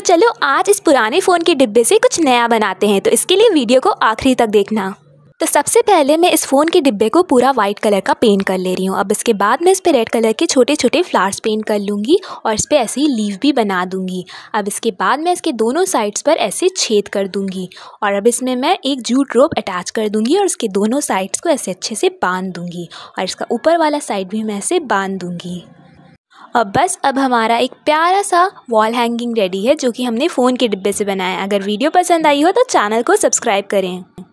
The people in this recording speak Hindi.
तो चलो आज इस पुराने फ़ोन के डिब्बे से कुछ नया बनाते हैं तो इसके लिए वीडियो को आखिरी तक देखना तो सबसे पहले मैं इस फ़ोन के डिब्बे को पूरा वाइट कलर का पेंट कर ले रही हूँ अब इसके बाद मैं इस पर रेड कलर के छोटे छोटे फ्लावर्स पेंट कर लूँगी और इस पर ऐसी लीव भी बना दूँगी अब इसके बाद मैं इसके दोनों साइड्स पर ऐसे छेद कर दूँगी और अब इसमें मैं एक जूट रोप अटैच कर दूँगी और इसके दोनों साइड्स को ऐसे अच्छे से बांध दूँगी और इसका ऊपर वाला साइड भी मैं ऐसे बांध दूँगी और बस अब हमारा एक प्यारा सा वॉल हैंगिंग रेडी है जो कि हमने फ़ोन के डिब्बे से बनाया है अगर वीडियो पसंद आई हो तो चैनल को सब्सक्राइब करें